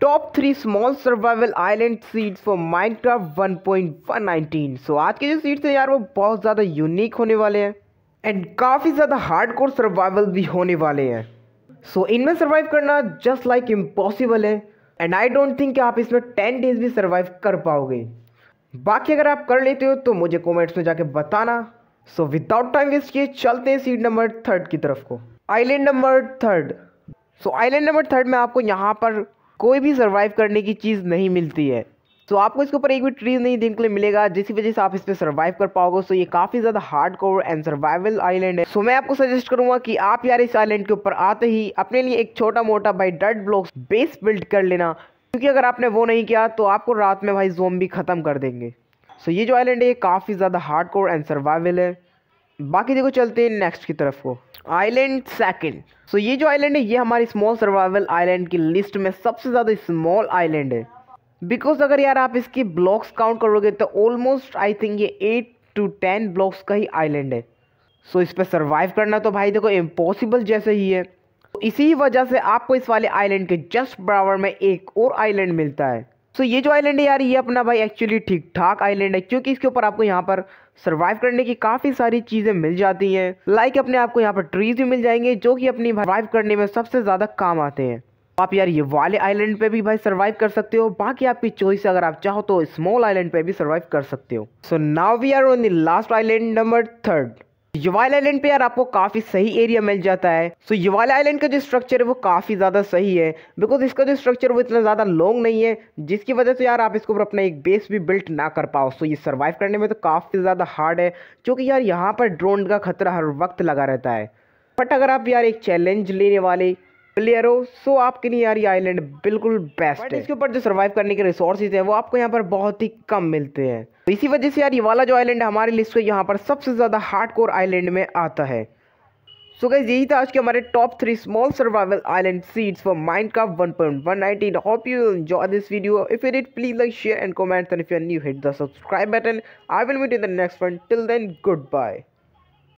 top three small survival island seeds for Minecraft 1.119 so आज के जो सीड्स हैं यार वो बहुत ज़्यादा यूनिक होने वाले हैं एंड काफ़ी ज़्यादा हार्डकोर सर्वाइवल भी होने वाले हैं सो so, इनमें सर्वाइव करना जस्ट लाइक इम्पॉसिबल है एंड आई डोंट थिंक कि आप इसमें टेन डेज भी सर्वाइव कर पाओगे बाकी अगर आप कर लेते हो तो मुझे कॉमेंट्स में जाके बताना सो विदाउट टाइम वेस्ट किए चलते हैं सीड नंबर थर्ड की तरफ को island number third so island number third में आपको यहाँ पर कोई भी सर्वाइव करने की चीज़ नहीं मिलती है तो so, आपको इसके ऊपर एक भी ट्रीज नहीं दिन के लिए मिलेगा जिसकी वजह से आप इस पर सर्वाइव कर पाओगे सो so, ये काफ़ी ज़्यादा hardcore and survival island है सो so, मैं आपको सजेस्ट करूंगा कि आप यार इस आइलैंड के ऊपर आते ही अपने लिए एक छोटा मोटा भाई डर्ट ब्लॉक्स बेस बिल्ड कर लेना क्योंकि अगर आपने वो नहीं किया तो आपको रात में भाई जोम भी ख़त्म कर देंगे सो so, ये जो आइलैंड है ये काफ़ी ज़्यादा हार्ड कोर एंड सर्वाइवल है बाकी देखो चलते हैं नेक्स्ट की तरफ को आइलैंड सेकंड सो ये जो आइलैंड है ये हमारी स्मॉल सर्वाइवल आइलैंड की लिस्ट में सबसे ज़्यादा स्मॉल आइलैंड है बिकॉज अगर यार आप इसकी ब्लॉक्स काउंट करोगे तो ऑलमोस्ट आई थिंक ये एट टू टेन ब्लॉक्स का ही आइलैंड है सो so, इस पर सर्वाइव करना तो भाई देखो इम्पॉसिबल जैसे ही है तो इसी वजह से आपको इस वाले आइलैंड के जस्ट बराबर में एक और आइलैंड मिलता है सो ये जो आइलैंड है यार ये अपना भाई एक्चुअली ठीक ठाक आइलैंड है क्योंकि इसके ऊपर आपको यहाँ पर सर्वाइव करने की काफ़ी सारी चीज़ें मिल जाती हैं लाइक like अपने आपको यहाँ पर ट्रीज भी मिल जाएंगे जो कि अपनी सर्वाइव करने में सबसे ज़्यादा काम आते हैं आप यार ये वाले आइलैंड पे भी भाई सर्वाइव कर सकते हो बाकी आपकी चॉइस अगर आप चाहो तो स्मॉल आइलैंड पे भी सर्वाइव कर सकते हो so now we are on the last island number third युवाल आइलैंड पे यार आपको काफ़ी सही एरिया मिल जाता है सो so, युवाल आइलैंड का जो स्ट्रक्चर है वो काफ़ी ज़्यादा सही है बिकॉज इसका जो स्ट्रक्चर वो इतना ज़्यादा लॉन्ग नहीं है जिसकी वजह से यार आप इसके ऊपर अपना एक बेस भी बिल्ट ना कर पाओ सो so, ये सर्वाइव करने में तो काफ़ी ज़्यादा हार्ड है क्योंकि यार यहाँ पर ड्रोन का खतरा हर वक्त लगा रहता है बट अगर आप यार एक चैलेंज लेने वाले प्लेयर हो सो आपके लिए यार ये आइलैंड बिल्कुल बेस्ट है इसके ऊपर जो सर्वाइव करने के रिसोर्सेज हैं वो आपको यहाँ पर बहुत ही कम मिलते हैं तो इसी वजह से यार ये वाला जो आइलैंड है हमारे लिस्ट को यहाँ पर सबसे ज़्यादा हार्ड कोर आइलैंड में आता है सो so यही था आज के हमारे top three small survival island seeds for mind का one point one nineteen hope you enjoy this video if you did please like share and comment and if you new hit the subscribe button I will meet in the next one till then good bye